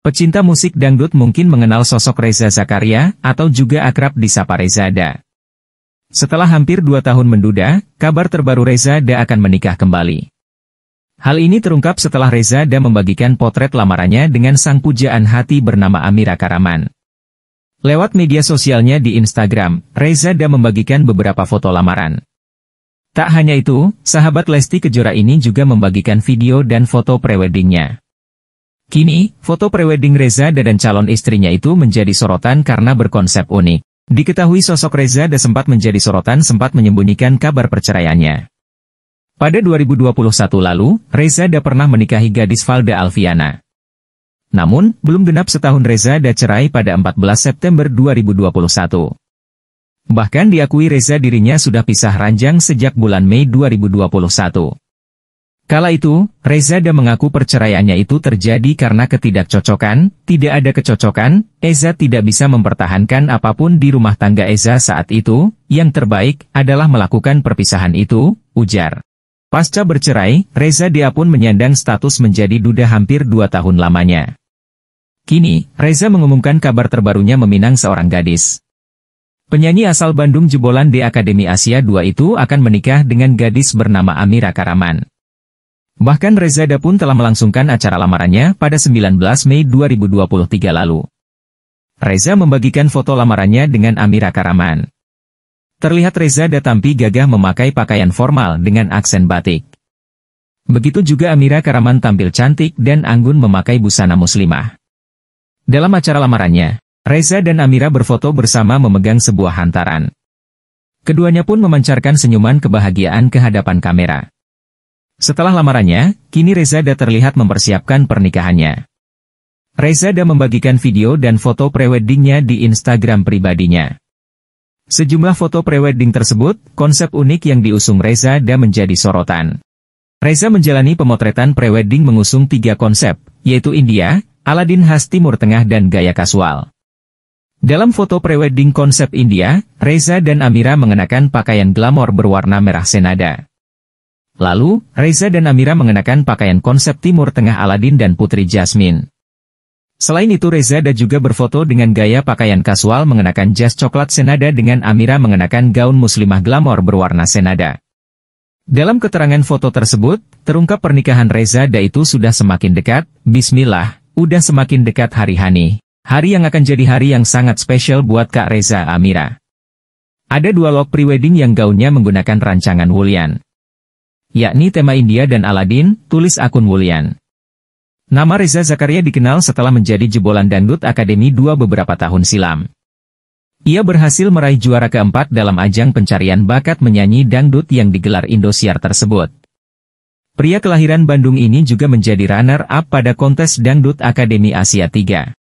Pecinta musik dangdut mungkin mengenal sosok Reza Zakaria, atau juga akrab disapa Rezada. Setelah hampir dua tahun menduda, kabar terbaru Reza Da akan menikah kembali. Hal ini terungkap setelah Reza Da membagikan potret lamarannya dengan sang pujaan hati bernama Amira Karaman. Lewat media sosialnya di Instagram, Reza Da membagikan beberapa foto lamaran. Tak hanya itu, sahabat Lesti Kejora ini juga membagikan video dan foto preweddingnya. Kini, foto prewedding Reza dan calon istrinya itu menjadi sorotan karena berkonsep unik. Diketahui sosok Reza Da sempat menjadi sorotan sempat menyembunyikan kabar perceraiannya. Pada 2021 lalu, Reza da pernah menikahi gadis Valda Alfiana. Namun, belum genap setahun Reza da cerai pada 14 September 2021. Bahkan diakui Reza dirinya sudah pisah ranjang sejak bulan Mei 2021. Kala itu, Reza Rezada mengaku perceraiannya itu terjadi karena ketidakcocokan, tidak ada kecocokan, Eza tidak bisa mempertahankan apapun di rumah tangga Eza saat itu, yang terbaik adalah melakukan perpisahan itu, ujar. Pasca bercerai, Reza Dia pun menyandang status menjadi duda hampir dua tahun lamanya. Kini, Reza mengumumkan kabar terbarunya meminang seorang gadis. Penyanyi asal Bandung jebolan di Akademi Asia 2 itu akan menikah dengan gadis bernama Amira Karaman. Bahkan Reza pun telah melangsungkan acara lamarannya pada 19 Mei 2023 lalu. Reza membagikan foto lamarannya dengan Amira Karaman. Terlihat Reza Datampi gagah memakai pakaian formal dengan aksen batik. Begitu juga Amira Karaman tampil cantik dan anggun memakai busana muslimah. Dalam acara lamarannya, Reza dan Amira berfoto bersama memegang sebuah hantaran. Keduanya pun memancarkan senyuman kebahagiaan ke hadapan kamera. Setelah lamarannya, kini Reza Da terlihat mempersiapkan pernikahannya. Reza Da membagikan video dan foto preweddingnya di Instagram pribadinya. Sejumlah foto prewedding tersebut, konsep unik yang diusung Reza Da menjadi sorotan. Reza menjalani pemotretan prewedding mengusung tiga konsep, yaitu India, Aladin khas Timur Tengah dan gaya kasual. Dalam foto prewedding konsep India, Reza dan Amira mengenakan pakaian glamor berwarna merah senada. Lalu, Reza dan Amira mengenakan pakaian konsep Timur Tengah Aladin dan Putri Jasmine. Selain itu Reza dan juga berfoto dengan gaya pakaian kasual mengenakan jas coklat senada dengan Amira mengenakan gaun muslimah glamor berwarna senada. Dalam keterangan foto tersebut, terungkap pernikahan Reza dan itu sudah semakin dekat, bismillah, udah semakin dekat hari Hani. Hari yang akan jadi hari yang sangat spesial buat Kak Reza Amira. Ada dua log prewedding yang gaunnya menggunakan rancangan Wulian yakni tema India dan Aladin, tulis akun Wulian. Nama Reza Zakaria dikenal setelah menjadi jebolan dangdut Akademi 2 beberapa tahun silam. Ia berhasil meraih juara keempat dalam ajang pencarian bakat menyanyi dangdut yang digelar Indosiar tersebut. Pria kelahiran Bandung ini juga menjadi runner-up pada kontes Dangdut Akademi Asia 3.